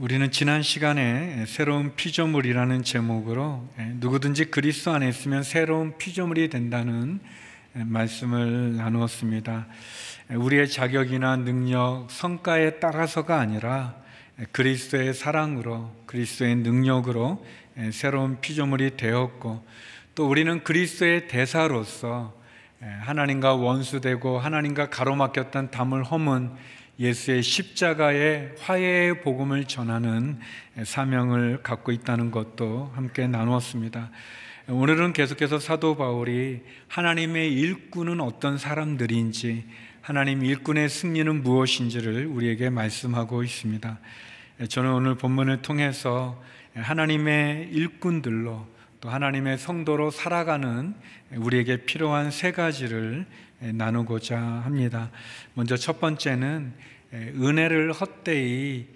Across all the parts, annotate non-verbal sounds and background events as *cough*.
우리는 지난 시간에 새로운 피조물이라는 제목으로 예, 누구든지 그리스도 안에 있으면 새로운 피조물이 된다는 예, 말씀을 나누었습니다. 예, 우리의 자격이나 능력, 성과에 따라서가 아니라 그리스도의 사랑으로, 그리스도의 능력으로 새로운 피조물이 되었고 또 우리는 그리스도의 대사로서 하나님과 원수되고 하나님과 가로막혔던 담을 허문 예수의 십자가의 화해의 복음을 전하는 사명을 갖고 있다는 것도 함께 나누었습니다. 오늘은 계속해서 사도 바울이 하나님의 일꾼은 어떤 사람들인지 하나님 일꾼의 승리는 무엇인지를 우리에게 말씀하고 있습니다. 저는 오늘 본문을 통해서 하나님의 일꾼들로 또 하나님의 성도로 살아가는 우리에게 필요한 세 가지를 나누고자 합니다. 먼저 첫 번째는 은혜를 헛되이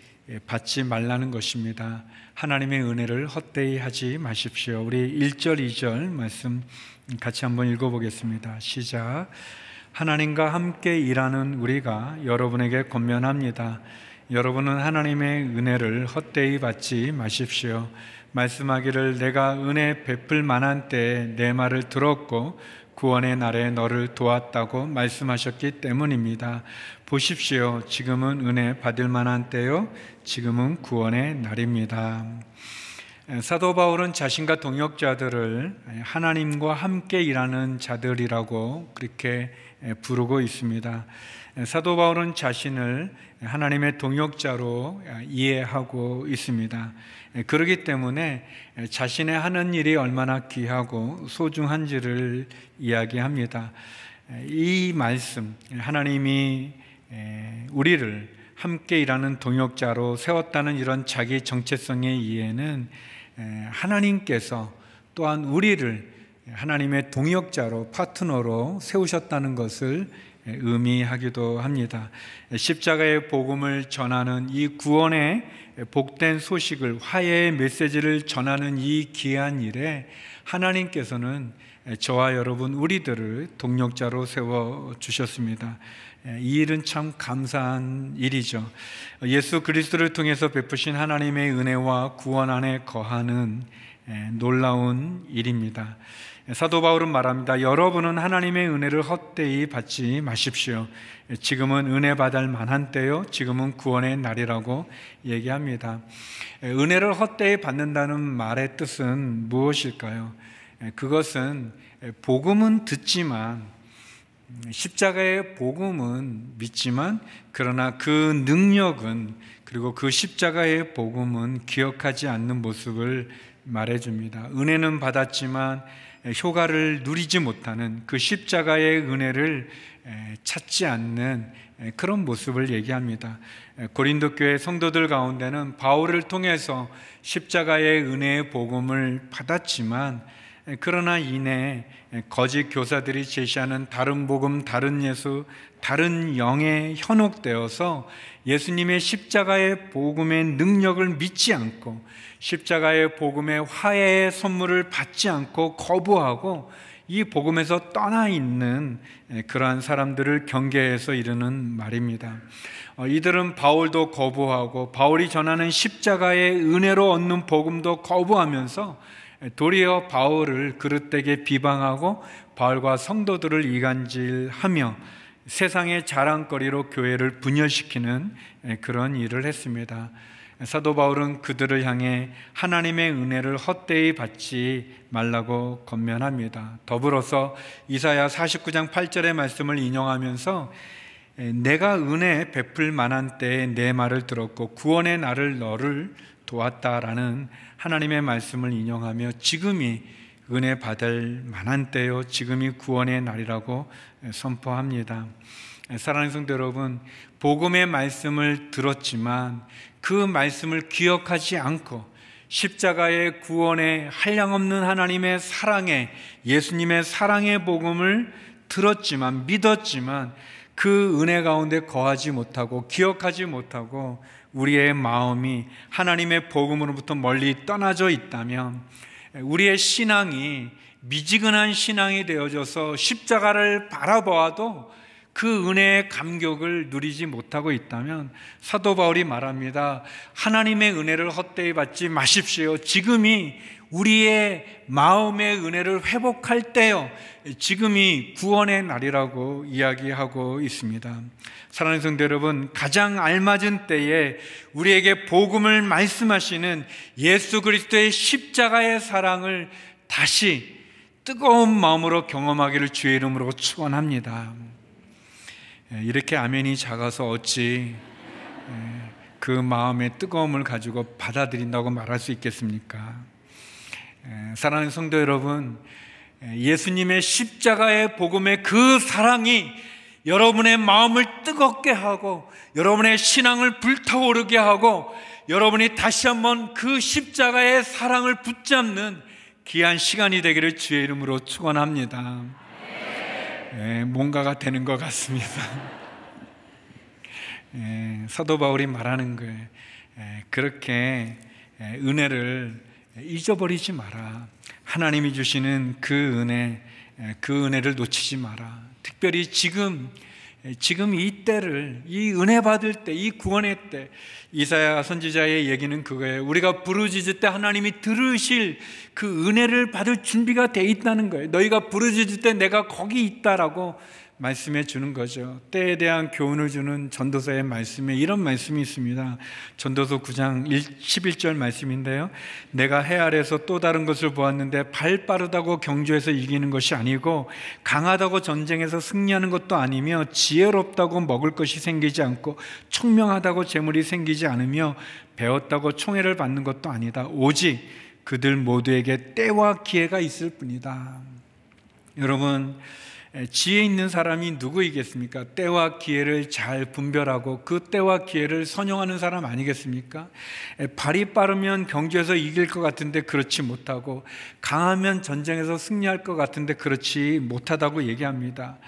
받지 말라는 것입니다. 하나님의 은혜를 헛되이 하지 마십시오. 우리 1절, 2절 말씀 같이 한번 읽어보겠습니다. 시작. 하나님과 함께 일하는 우리가 여러분에게 권면합니다. 여러분은 하나님의 은혜를 헛되이 받지 마십시오. 말씀하기를 내가 은혜 베풀 만한 때에 내 말을 들었고 구원의 날에 너를 도왔다고 말씀하셨기 때문입니다. 보십시오. 지금은 은혜 받을 만한 때요. 지금은 구원의 날입니다. 사도 바울은 자신과 동역자들을 하나님과 함께 일하는 자들이라고 그렇게 예, 부르고 있습니다. 예, 사도 바울은 자신을 하나님의 동역자로 예, 이해하고 있습니다. 그러기 때문에 자신의 하는 일이 얼마나 귀하고 소중한지를 이야기합니다. 이 말씀, 하나님이 우리를 함께 일하는 동역자로 세웠다는 이런 자기 정체성의 이해는 하나님께서 또한 우리를 하나님의 동역자로 파트너로 세우셨다는 것을 의미하기도 합니다. 십자가의 복음을 전하는 이 구원의 복된 소식을 화해의 메시지를 전하는 이 귀한 일에 하나님께서는 저와 여러분 우리들을 동력자로 세워 주셨습니다. 이 일은 참 감사한 일이죠. 예수 그리스도를 통해서 베푸신 하나님의 은혜와 구원 안에 거하는 놀라운 일입니다. 사도 바울은 말합니다. 여러분은 하나님의 은혜를 헛되이 받지 마십시오. 지금은 은혜 받을 만한 때요. 지금은 구원의 날이라고 얘기합니다. 은혜를 헛되이 받는다는 말의 뜻은 무엇일까요? 그것은 복음은 듣지만 십자가의 복음은 믿지만 그러나 그 능력은 그리고 그 십자가의 복음은 기억하지 않는 모습을 말해줍니다. 은혜는 받았지만 효과를 누리지 못하는 그 십자가의 은혜를 찾지 않는 그런 모습을 얘기합니다. 고린도 교회 성도들 가운데는 바울을 통해서 십자가의 은혜의 복음을 받았지만 그러나 이내 거짓 교사들이 제시하는 다른 복음, 다른 예수, 다른 영에 현혹되어서 예수님의 십자가의 복음의 능력을 믿지 않고 십자가의 복음의 화해의 선물을 받지 않고 거부하고 이 복음에서 떠나 있는 그러한 사람들을 경계해서 이르는 말입니다. 어, 이들은 바울도 거부하고 바울이 전하는 십자가의 은혜로 얻는 복음도 거부하면서 도리어 바울을 그릇되게 비방하고 바울과 성도들을 이간질하며 세상의 자랑거리로 교회를 분열시키는 예, 그런 일을 했습니다. 사도 바울은 그들을 향해 하나님의 은혜를 헛되이 받지 말라고 건면합니다. 더불어서 이사야 49장 8절의 말씀을 인용하면서 예, 내가 은혜 베풀 만한 때에 내 말을 들었고 구원의 날을 너를 도왔다라는 하나님의 말씀을 인용하며 지금이 은혜 받을 만한 때요. 지금이 구원의 날이라고 선포합니다. 사랑하는 성도 여러분, 복음의 말씀을 들었지만 그 말씀을 기억하지 않고 십자가의 구원에 한량없는 하나님의 사랑에 예수님의 사랑의 복음을 들었지만 믿었지만 그 은혜 가운데 거하지 못하고 기억하지 못하고 우리의 마음이 하나님의 복음으로부터 멀리 떠나져 있다면 우리의 신앙이 미지근한 신앙이 되어져서 십자가를 바라보아도 그 은혜의 감격을 누리지 못하고 있다면 사도 바울이 말합니다. 하나님의 은혜를 헛되이 받지 마십시오. 지금이 우리의 마음의 은혜를 회복할 때요. 지금이 구원의 날이라고 이야기하고 있습니다. 사랑하는 성도 여러분, 가장 알맞은 때에 우리에게 복음을 말씀하시는 예수 그리스도의 십자가의 사랑을 다시 뜨거운 마음으로 경험하기를 주의 이름으로 축원합니다. 예, 이렇게 아멘이 작아서 어찌 예, 그 마음의 뜨거움을 가지고 받아들인다고 말할 수 있겠습니까? 예, 사랑하는 성도 여러분, 예, 예수님의 십자가의 복음의 그 사랑이 여러분의 마음을 뜨겁게 하고 여러분의 신앙을 불타오르게 하고 여러분이 다시 한번 그 십자가의 사랑을 붙잡는 귀한 시간이 되기를 주의 이름으로 축원합니다. 네, 뭔가가 되는 것 같습니다. 네, *laughs* 사도 바울이 말하는 거예요. 네, 그렇게 은혜를 잊어버리지 마라. 하나님이 주시는 그 은혜, 그 은혜를 놓치지 마라. 특별히 지금, 지금 이 때를, 이 은혜 받을 때, 이 구원의 때, 이사야 선지자의 얘기는 그거예요. 우리가 부르짖을 때 하나님이 들으실 그 은혜를 받을 준비가 돼 있다는 거예요. 너희가 부르짖을 때 내가 거기 있다라고 말씀해 주는 거죠. 때에 대한 교훈을 주는 전도서의 말씀에 이런 말씀이 있습니다. 전도서 9장 11절 말씀인데요. 내가 해아래서또 다른 것을 보았는데 발 빠르다고 경주에서 이기는 것이 아니고 강하다고 전쟁에서 승리하는 것도 아니며 지혜롭다고 먹을 것이 생기지 않고 청명하다고 재물이 생기지 않으며 배웠다고 총애를 받는 것도 아니다. 오직 그들 모두에게 때와 기회가 있을 뿐이다. 여러분 지혜 있는 사람이 누구이겠습니까? 때와 기회를 잘 분별하고 그 때와 기회를 선용하는 사람 아니겠습니까? 발이 빠르면 경주에서 이길 것 같은데 그렇지 못하고 강하면 전쟁에서 승리할 것 같은데 그렇지 못하다고 얘기합니다.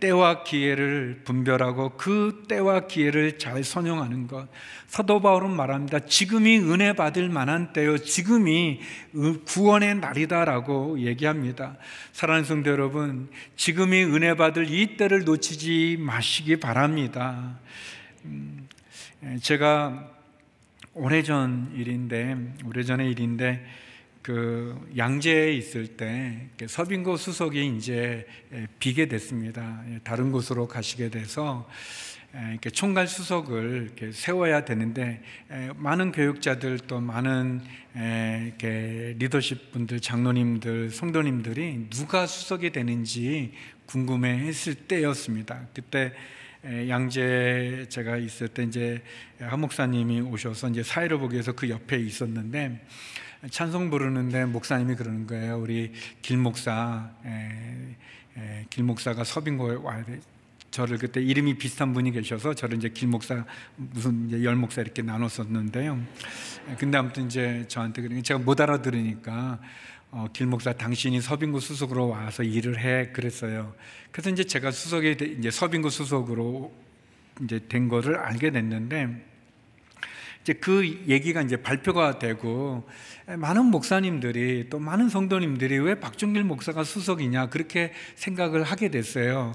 때와 기회를 분별하고 그 때와 기회를 잘 선용하는 것. 사도 바울은 말합니다. 지금이 은혜 받을 만한 때요. 지금이 구원의 날이다라고 얘기합니다. 사랑하는 성도 여러분, 지금이 은혜 받을 이 때를 놓치지 마시기 바랍니다. 음, 제가 오래전 일인데, 오래전의 일인데, 그 양재에 있을 때 서빙고 수석이 이제 비게 됐습니다. 예, 다른 곳으로 가시게 돼서 이렇게 총괄 수석을 이렇게 세워야 되는데 많은 교육자들 또 많은 이렇게 리더십 분들 장로님들 성도님들이 누가 수석이 되는지 궁금해했을 때였습니다. 그때 양재 제가 있을 때 이제 한 목사님이 오셔서 이제 사회를 보기 위해서 그 옆에 있었는데 찬송 부르는데 목사님이 그러는 거예요. 우리 길 목사, 길 목사가 서빙고에 와야 돼. 저를 그때 이름이 비슷한 분이 계셔서 저를 이제 길 목사 무슨 이제 열 목사 이렇게 나눴었는데요. 근데 아무튼 이제 저한테 그러니 제가 못 알아들으니까 어, 길 목사 당신이 서빙고 수석으로 와서 일을 해 그랬어요. 그래서 이제 제가 수석에 이제 서빙고 수석으로 이제 된 거를 알게 됐는데 이제 그 얘기가 이제 발표가 되고 많은 목사님들이 또 많은 성도님들이 왜 박종길 목사가 수석이냐 그렇게 생각을 하게 됐어요.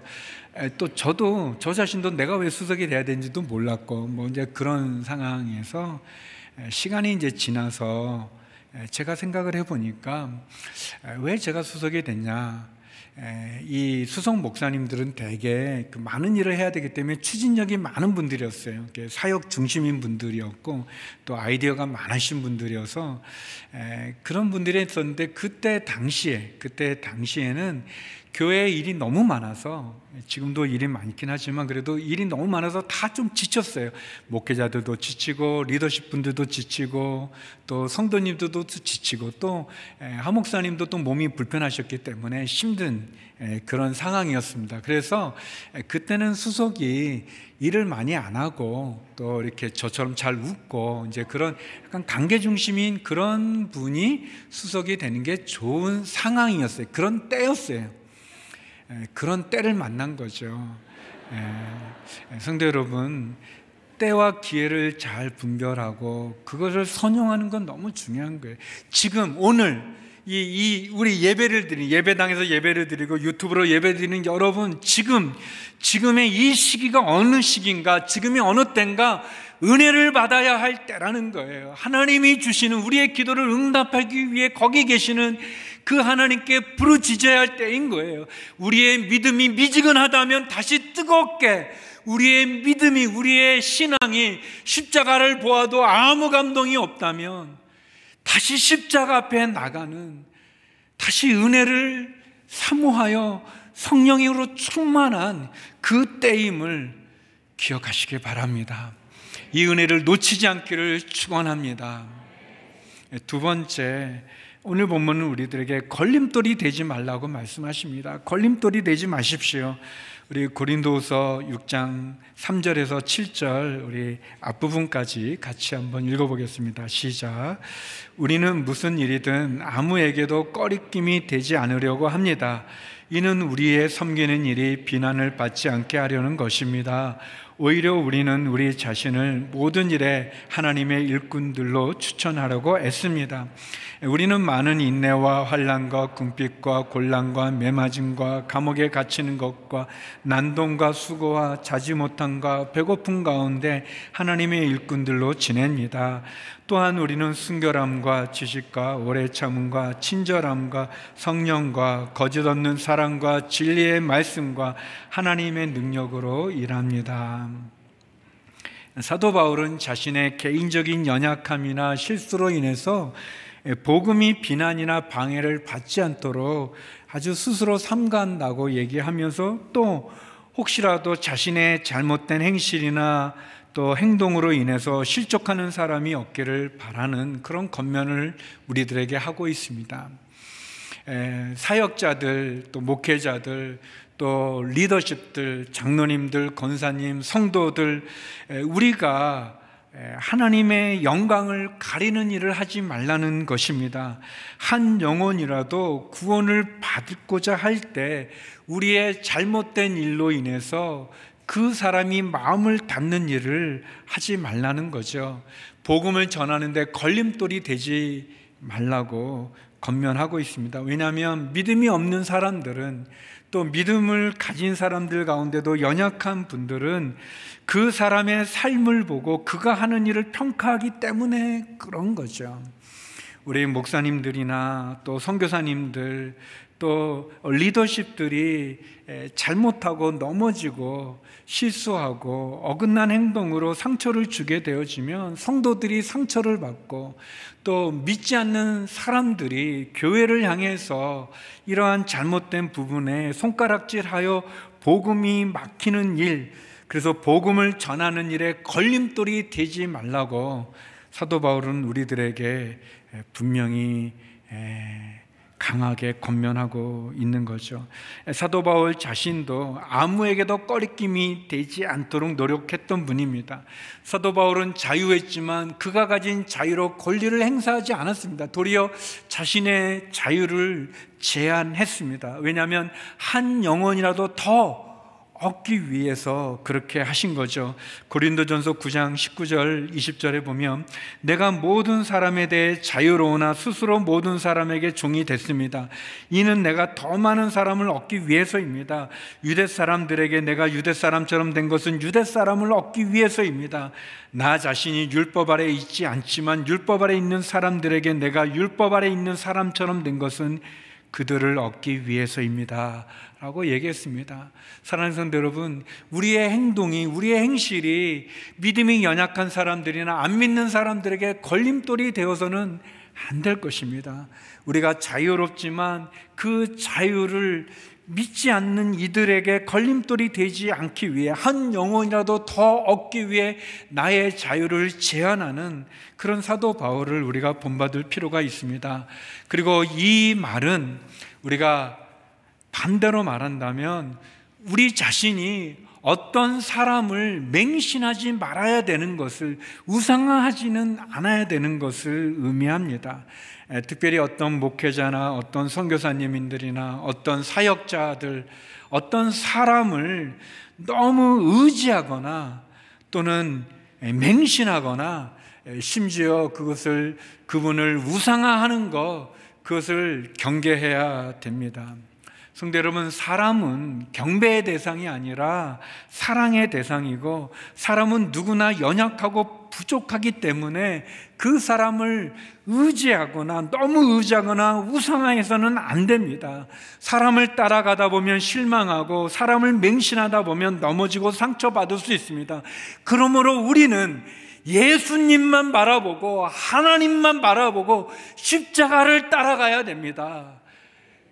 또 저도 저 자신도 내가 왜 수석이 돼야 되는지도 몰랐고 뭐 이제 그런 상황에서 시간이 이제 지나서 제가 생각을 해보니까 왜 제가 수석이 됐냐 이수석 목사님들은 대개 그 많은 일을 해야 되기 때문에 추진력이 많은 분들이었어요. 사역 중심인 분들이었고 또 아이디어가 많으신 분들이어서 그런 분들이 있었는데 그때 당시에 그때 당시에는 교회 일이 너무 많아서 지금도 일이 많긴 하지만 그래도 일이 너무 많아서 다 좀 지쳤어요. 목회자들도 지치고 리더십 분들도 지치고 또 성도님들도 지치고 또 하목사님도 또 몸이 불편하셨기 때문에 힘든 그런 상황이었습니다. 그래서 그때는 수석이 일을 많이 안 하고 또 이렇게 저처럼 잘 웃고 이제 그런 약간 관계 중심인 그런 분이 수석이 되는 게 좋은 상황이었어요. 그런 때였어요. 예, 그런 때를 만난 거죠. 예, 예, 성도 여러분, 때와 기회를 잘 분별하고 그것을 선용하는 건 너무 중요한 거예요. 지금 오늘 이, 이 우리 예배를 드리 예배당에서 예배를 드리고 유튜브로 예배 드리는 여러분 지금 지금의 이 시기가 어느 시기인가 지금이 어느 때인가 은혜를 받아야 할 때라는 거예요. 하나님이 주시는 우리의 기도를 응답하기 위해 거기 계시는 그 하나님께 부르짖어야 할 때인 거예요. 우리의 믿음이 미지근하다면 다시 뜨겁게 우리의 믿음이 우리의 신앙이 십자가를 보아도 아무 감동이 없다면 다시 십자가 앞에 나가는 다시 은혜를 사모하여 성령으로 충만한 그 때임을 기억하시길 바랍니다. 이 은혜를 놓치지 않기를 축원합니다. 두 번째 오늘 본문은 우리들에게 걸림돌이 되지 말라고 말씀하십니다. 걸림돌이 되지 마십시오. 우리 고린도서 6장 3절에서 7절 우리 앞부분까지 같이 한번 읽어보겠습니다. 시작. 우리는 무슨 일이든 아무에게도 꺼리낌이 되지 않으려고 합니다. 이는 우리의 섬기는 일이 비난을 받지 않게 하려는 것입니다. 오히려 우리는 우리 자신을 모든 일에 하나님의 일꾼들로 추천하려고 애씁니다. 우리는 많은 인내와 환란과 궁핍과 곤란과 매맞음과 감옥에 갇히는 것과 난동과 수고와 자지 못함과 배고픔 가운데 하나님의 일꾼들로 지냅니다. 또한 우리는 순결함과 지식과 오래 참음과 친절함과 성령과 거짓 없는 사랑과 진리의 말씀과 하나님의 능력으로 일합니다. 사도 바울은 자신의 개인적인 연약함이나 실수로 인해서 복음이 비난이나 방해를 받지 않도록 아주 스스로 삼간다고 얘기하면서 또 혹시라도 자신의 잘못된 행실이나 또 행동으로 인해서 실족하는 사람이 없기를 바라는 그런 겉면을 우리들에게 하고 있습니다. 사역자들 또 목회자들 또 리더십들 장로님들 권사님 성도들 우리가 하나님의 영광을 가리는 일을 하지 말라는 것입니다. 한 영혼이라도 구원을 받고자 할 때 우리의 잘못된 일로 인해서 그 사람이 마음을 닫는 일을 하지 말라는 거죠. 복음을 전하는데 걸림돌이 되지 말라고 건면하고 있습니다. 왜냐하면 믿음이 없는 사람들은 또 믿음을 가진 사람들 가운데도 연약한 분들은 그 사람의 삶을 보고 그가 하는 일을 평가하기 때문에 그런 거죠. 우리 목사님들이나 또 선교사님들 또 리더십들이 잘못하고 넘어지고 실수하고 어긋난 행동으로 상처를 주게 되어지면 성도들이 상처를 받고 또 믿지 않는 사람들이 교회를 향해서 이러한 잘못된 부분에 손가락질하여 복음이 막히는 일, 그래서 복음을 전하는 일에 걸림돌이 되지 말라고 사도 바울은 우리들에게 분명히 강하게 권면하고 있는 거죠. 사도 바울 자신도 아무에게도 꺼리낌이 되지 않도록 노력했던 분입니다. 사도 바울은 자유했지만 그가 가진 자유로 권리를 행사하지 않았습니다. 도리어 자신의 자유를 제한했습니다. 왜냐하면 한 영혼이라도 더 얻기 위해서 그렇게 하신 거죠. 고린도전서 9장 19절 20절에 보면 내가 모든 사람에 대해 자유로우나 스스로 모든 사람에게 종이 됐습니다. 이는 내가 더 많은 사람을 얻기 위해서입니다. 유대 사람들에게 내가 유대 사람처럼 된 것은 유대 사람을 얻기 위해서입니다. 나 자신이 율법 아래 있지 않지만 율법 아래 있는 사람들에게 내가 율법 아래 있는 사람처럼 된 것은 그들을 얻기 위해서입니다. 라고 얘기했습니다. 사랑하는 성도 여러분, 우리의 행동이, 우리의 행실이 믿음이 연약한 사람들이나 안 믿는 사람들에게 걸림돌이 되어서는 안 될 것입니다. 우리가 자유롭지만 그 자유를 믿지 않는 이들에게 걸림돌이 되지 않기 위해 한 영혼이라도 더 얻기 위해 나의 자유를 제한하는 그런 사도 바울을 우리가 본받을 필요가 있습니다. 그리고 이 말은 우리가 반대로 말한다면 우리 자신이 어떤 사람을 맹신하지 말아야 되는 것을 우상화하지는 않아야 되는 것을 의미합니다. 특별히 어떤 목회자나 어떤 선교사님들이나 어떤 사역자들 어떤 사람을 너무 의지하거나 또는 맹신하거나 심지어 그것을 그분을 우상화하는 것 그것을 경계해야 됩니다. 성대 여러분, 사람은 경배의 대상이 아니라 사랑의 대상이고, 사람은 누구나 연약하고 부족하기 때문에 그 사람을 의지하거나 너무 의지하거나 우상화해서는 안 됩니다. 사람을 따라가다 보면 실망하고 사람을 맹신하다 보면 넘어지고 상처받을 수 있습니다. 그러므로 우리는 예수님만 바라보고 하나님만 바라보고 십자가를 따라가야 됩니다.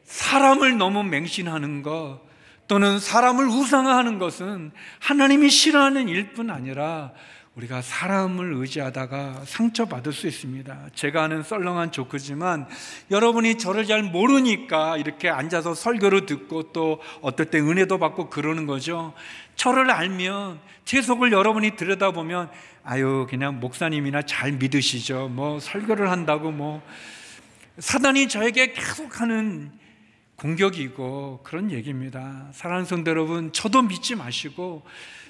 사람을 너무 맹신하는 것 또는 사람을 우상화하는 것은 하나님이 싫어하는 일뿐 아니라 우리가 사람을 의지하다가 상처받을 수 있습니다. 제가 아는 썰렁한 조크지만 여러분이 저를 잘 모르니까 이렇게 앉아서 설교를 듣고 또 어떨 때 은혜도 받고 그러는 거죠. 저를 알면 제 속을 여러분이 들여다보면 아유, 그냥 목사님이나 잘 믿으시죠. 뭐 설교를 한다고 뭐 사단이 저에게 계속하는 공격이고 그런 얘기입니다. 사랑하는 성도 여러분, 저도 믿지 마시고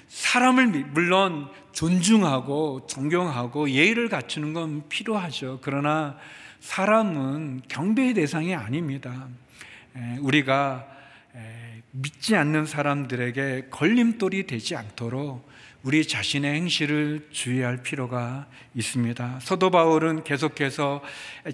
사람을 물론 존중하고 존경하고 예의를 갖추는 건 필요하죠. 그러나 사람은 경배의 대상이 아닙니다. 우리가 믿지 않는 사람들에게 걸림돌이 되지 않도록 우리 자신의 행실을 주의할 필요가 있습니다. 사도 바울은 계속해서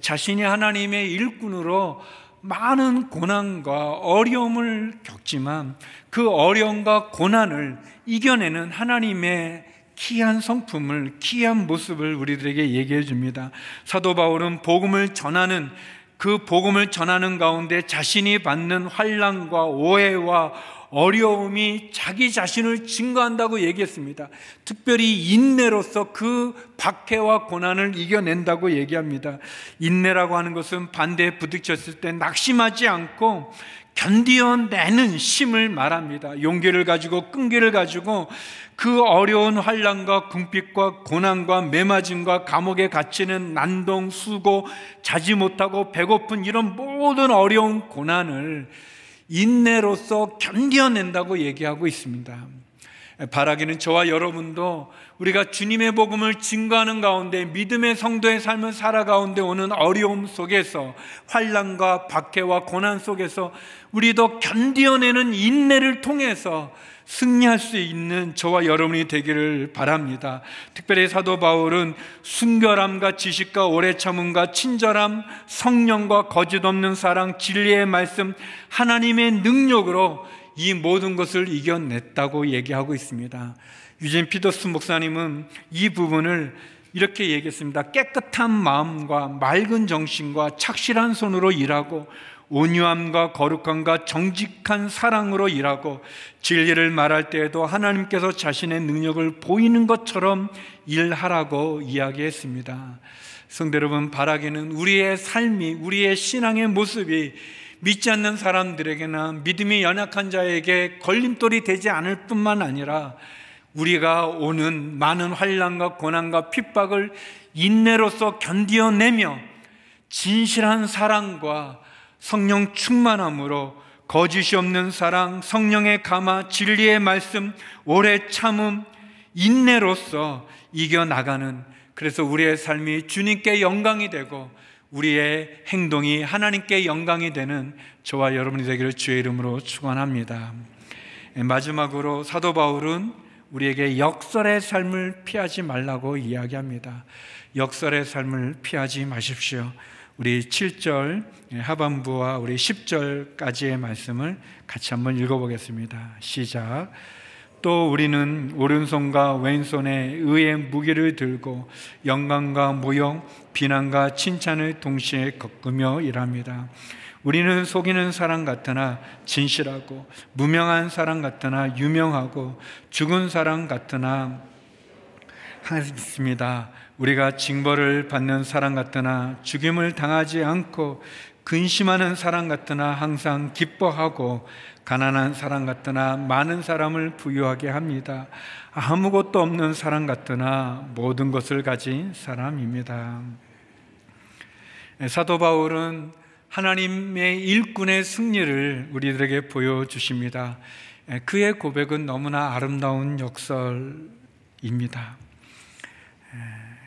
자신이 하나님의 일꾼으로 많은 고난과 어려움을 겪지만 그 어려움과 고난을 이겨내는 하나님의 키한 성품을, 키한 모습을 우리들에게 얘기해 줍니다. 사도 바울은 복음을 전하는 그 복음을 전하는 가운데 자신이 받는 환란과 오해와 어려움이 자기 자신을 증거한다고 얘기했습니다. 특별히 인내로서 그 박해와 고난을 이겨낸다고 얘기합니다. 인내라고 하는 것은 반대에 부딪혔을 때 낙심하지 않고 견디어내는 힘을 말합니다. 용기를 가지고 끈기를 가지고 그 어려운 환란과 궁핍과 고난과 매맞음과 감옥에 갇히는 난동, 수고, 자지 못하고 배고픈 이런 모든 어려운 고난을 인내로서 견뎌낸다고 얘기하고 있습니다. 바라기는 저와 여러분도 우리가 주님의 복음을 증거하는 가운데 믿음의 성도의 삶을 살아 가운데 오는 어려움 속에서 환란과 박해와 고난 속에서 우리도 견뎌내는 인내를 통해서 승리할 수 있는 저와 여러분이 되기를 바랍니다. 특별히 사도 바울은 순결함과 지식과 오래 참음과 친절함, 성령과 거짓 없는 사랑, 진리의 말씀, 하나님의 능력으로 이 모든 것을 이겨냈다고 얘기하고 있습니다. 유진 피더스 목사님은 이 부분을 이렇게 얘기했습니다. 깨끗한 마음과 맑은 정신과 착실한 손으로 일하고 온유함과 거룩함과 정직한 사랑으로 일하고 진리를 말할 때에도 하나님께서 자신의 능력을 보이는 것처럼 일하라고 이야기했습니다. 성대 여러분, 바라기는 우리의 삶이, 우리의 신앙의 모습이 믿지 않는 사람들에게나 믿음이 연약한 자에게 걸림돌이 되지 않을 뿐만 아니라 우리가 오는 많은 환란과 고난과 핍박을 인내로서 견디어내며 진실한 사랑과 성령 충만함으로 거짓이 없는 사랑, 성령의 감화, 진리의 말씀, 오래 참음, 인내로서 이겨나가는 그래서 우리의 삶이 주님께 영광이 되고 우리의 행동이 하나님께 영광이 되는 저와 여러분이 되기를 주의 이름으로 축원합니다. 예, 마지막으로 사도 바울은 우리에게 역설의 삶을 피하지 말라고 이야기합니다. 역설의 삶을 피하지 마십시오. 우리 7절 예, 하반부와 우리 10절까지의 말씀을 같이 한번 읽어보겠습니다. 시작. 또 우리는 오른손과 왼손에 의의 무기를 들고 영광과 모욕, 비난과 칭찬을 동시에 겪으며 일합니다. 우리는 속이는 사람 같으나 진실하고 무명한 사람 같으나 유명하고 죽은 사람 같으나 하습니다 우리가 징벌을 받는 사람 같으나 죽임을 당하지 않고 근심하는 사람 같으나 항상 기뻐하고 가난한 사람 같으나 많은 사람을 부유하게 합니다. 아무것도 없는 사람 같으나 모든 것을 가진 사람입니다. 사도 바울은 하나님의 일꾼의 승리를 우리들에게 보여주십니다. 그의 고백은 너무나 아름다운 역설입니다.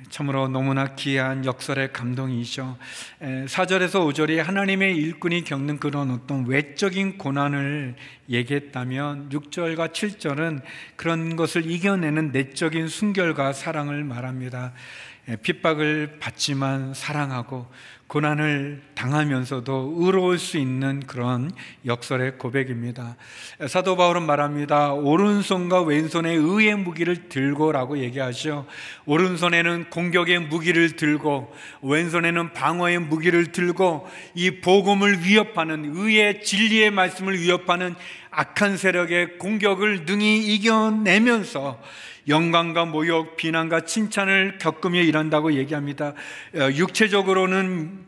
참으로 너무나 귀한 역설의 감동이죠. 4절에서 5절이 하나님의 일꾼이 겪는 그런 어떤 외적인 고난을 얘기했다면 6절과 7절은 그런 것을 이겨내는 내적인 순결과 사랑을 말합니다. 핍박을 받지만 사랑하고 고난을 당하면서도 의로울 수 있는 그런 역설의 고백입니다. 사도 바울은 말합니다. 오른손과 왼손에 의의 무기를 들고라고 얘기하죠. 오른손에는 공격의 무기를 들고 왼손에는 방어의 무기를 들고 이 복음을 위협하는 의의 진리의 말씀을 위협하는 악한 세력의 공격을 능히 이겨내면서 영광과 모욕, 비난과 칭찬을 겪으며 일한다고 얘기합니다. 어, 육체적으로는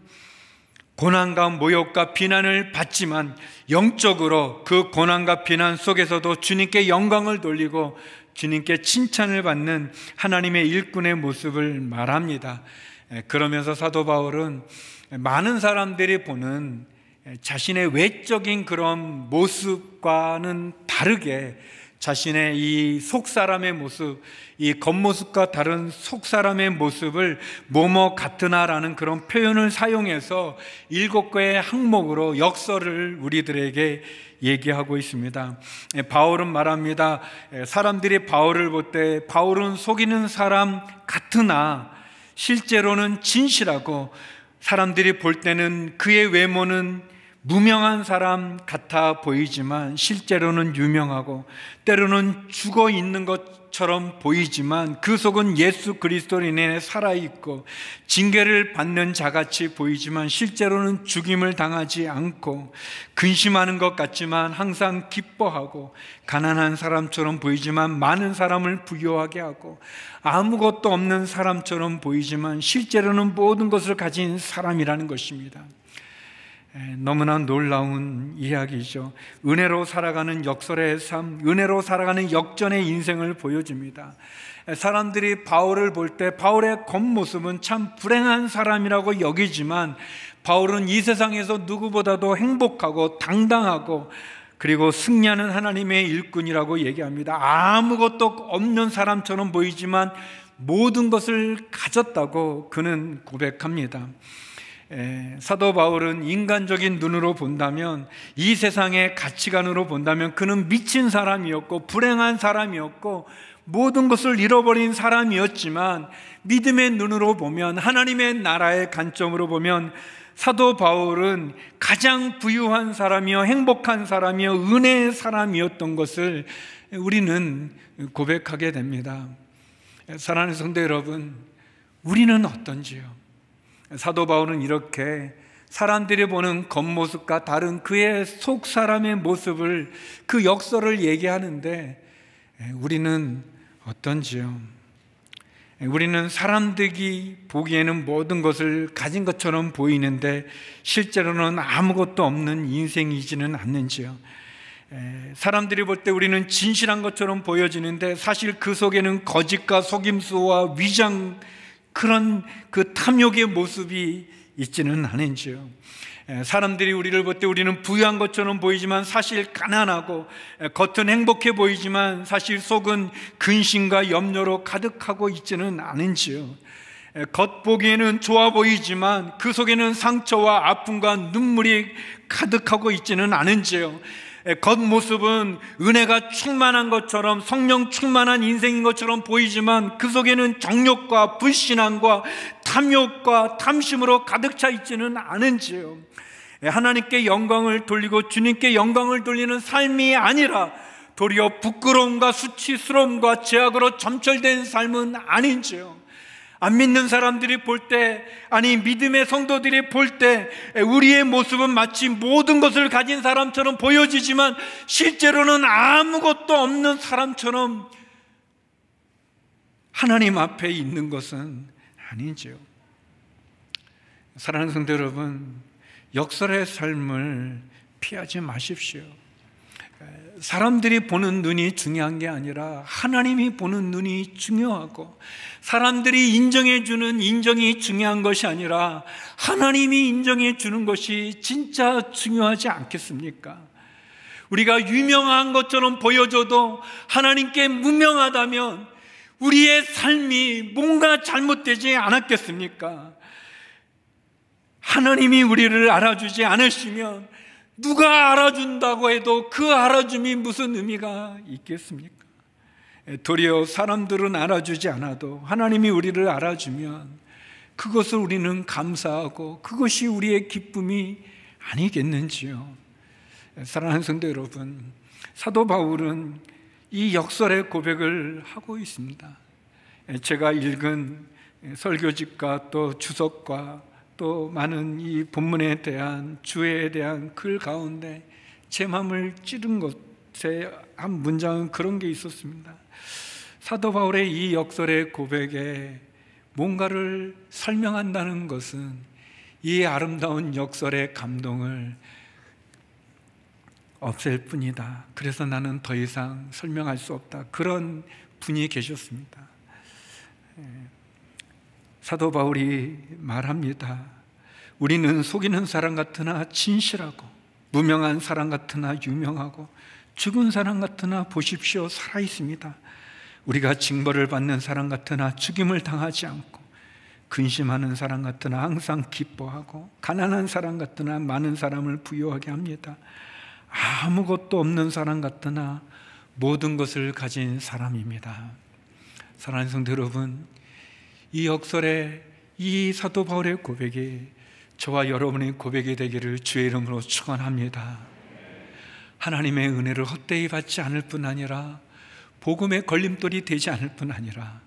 고난과 모욕과 비난을 받지만 영적으로 그 고난과 비난 속에서도 주님께 영광을 돌리고 주님께 칭찬을 받는 하나님의 일꾼의 모습을 말합니다. 그러면서 사도 바울은 많은 사람들이 보는 자신의 외적인 그런 모습과는 다르게 자신의 이 속사람의 모습, 이 겉모습과 다른 속사람의 모습을 뭐뭐 같으나라는 그런 표현을 사용해서 일곱 개의 항목으로 역설을 우리들에게 얘기하고 있습니다. 예, 바울은 말합니다. 예, 사람들이 바울을 볼 때 바울은 속이는 사람 같으나 실제로는 진실하고 사람들이 볼 때는 그의 외모는 무명한 사람 같아 보이지만 실제로는 유명하고 때로는 죽어 있는 것처럼 보이지만 그 속은 예수 그리스도로 인해 살아있고 징계를 받는 자같이 보이지만 실제로는 죽임을 당하지 않고 근심하는 것 같지만 항상 기뻐하고 가난한 사람처럼 보이지만 많은 사람을 부여하게 하고 아무것도 없는 사람처럼 보이지만 실제로는 모든 것을 가진 사람이라는 것입니다. 너무나 놀라운 이야기죠. 은혜로 살아가는 역설의 삶, 은혜로 살아가는 역전의 인생을 보여줍니다. 사람들이 바울을 볼 때 바울의 겉모습은 참 불행한 사람이라고 여기지만 바울은 이 세상에서 누구보다도 행복하고 당당하고 그리고 승리하는 하나님의 일꾼이라고 얘기합니다. 아무것도 없는 사람처럼 보이지만 모든 것을 가졌다고 그는 고백합니다. 예, 사도 바울은 인간적인 눈으로 본다면 이 세상의 가치관으로 본다면 그는 미친 사람이었고 불행한 사람이었고 모든 것을 잃어버린 사람이었지만 믿음의 눈으로 보면 하나님의 나라의 관점으로 보면 사도 바울은 가장 부유한 사람이요 행복한 사람이요 은혜의 사람이었던 것을 우리는 고백하게 됩니다. 사랑하는 성도 여러분, 우리는 어떤지요? 사도 바울은 이렇게 사람들이 보는 겉모습과 다른 그의 속 사람의 모습을 그 역설을 얘기하는데 우리는 어떤지요? 우리는 사람들이 보기에는 모든 것을 가진 것처럼 보이는데 실제로는 아무것도 없는 인생이지는 않는지요. 사람들이 볼 때 우리는 진실한 것처럼 보여지는데 사실 그 속에는 거짓과 속임수와 위장 그런 그 탐욕의 모습이 있지는 않은지요. 사람들이 우리를 볼 때 우리는 부유한 것처럼 보이지만 사실 가난하고 겉은 행복해 보이지만 사실 속은 근심과 염려로 가득하고 있지는 않은지요. 겉보기에는 좋아 보이지만 그 속에는 상처와 아픔과 눈물이 가득하고 있지는 않은지요. 예, 겉모습은 은혜가 충만한 것처럼 성령 충만한 인생인 것처럼 보이지만 그 속에는 정욕과 불신앙과 탐욕과 탐심으로 가득 차 있지는 않은지요. 예, 하나님께 영광을 돌리고 주님께 영광을 돌리는 삶이 아니라 도리어 부끄러움과 수치스러움과 죄악으로 점철된 삶은 아닌지요. 안 믿는 사람들이 볼 때, 아니, 믿음의 성도들이 볼 때, 우리의 모습은 마치 모든 것을 가진 사람처럼 보여지지만, 실제로는 아무것도 없는 사람처럼 하나님 앞에 있는 것은 아니죠 사랑하는 성도 여러분, 역설의 삶을 피하지 마십시오. 사람들이 보는 눈이 중요한 게 아니라 하나님이 보는 눈이 중요하고 사람들이 인정해 주는 인정이 중요한 것이 아니라 하나님이 인정해 주는 것이 진짜 중요하지 않겠습니까? 우리가 유명한 것처럼 보여줘도 하나님께 무명하다면 우리의 삶이 뭔가 잘못되지 않았겠습니까? 하나님이 우리를 알아주지 않으시면 누가 알아준다고 해도 그 알아줌이 무슨 의미가 있겠습니까? 도리어 사람들은 알아주지 않아도 하나님이 우리를 알아주면 그것을 우리는 감사하고 그것이 우리의 기쁨이 아니겠는지요. 사랑하는 성도 여러분, 사도 바울은 이 역설의 고백을 하고 있습니다. 제가 읽은 설교집과 또 주석과 또 많은 이 본문에 대한 주에 대한 글 가운데 제 마음을 찌른 것에 한 문장은 그런 게 있었습니다. 사도 바울의 이 역설의 고백에 뭔가를 설명한다는 것은 이 아름다운 역설의 감동을 없앨 뿐이다. 그래서 나는 더 이상 설명할 수 없다. 그런 분이 계셨습니다. 예. 사도 바울이 말합니다. 우리는 속이는 사람 같으나 진실하고 무명한 사람 같으나 유명하고 죽은 사람 같으나 보십시오 살아 있습니다. 우리가 징벌을 받는 사람 같으나 죽임을 당하지 않고 근심하는 사람 같으나 항상 기뻐하고 가난한 사람 같으나 많은 사람을 부여하게 합니다. 아무것도 없는 사람 같으나 모든 것을 가진 사람입니다. 사랑하는 성도 여러분, 이 역설에 이 사도 바울의 고백이 저와 여러분의 고백이 되기를 주의 이름으로 축원합니다. 하나님의 은혜를 헛되이 받지 않을 뿐 아니라 복음의 걸림돌이 되지 않을 뿐 아니라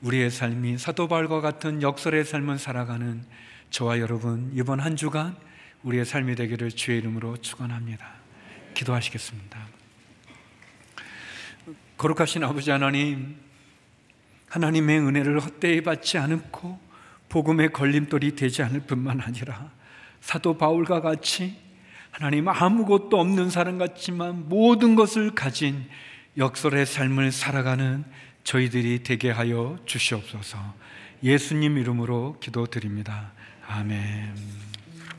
우리의 삶이 사도 바울과 같은 역설의 삶을 살아가는 저와 여러분 이번 한 주간 우리의 삶이 되기를 주의 이름으로 축원합니다. 기도하시겠습니다. 거룩하신 아버지 하나님 하나님의 은혜를 헛되이 받지 않고 복음의 걸림돌이 되지 않을 뿐만 아니라 사도 바울과 같이 하나님 아무것도 없는 사람 같지만 모든 것을 가진 역설의 삶을 살아가는 저희들이 되게 하여 주시옵소서 예수님 이름으로 기도드립니다. 아멘.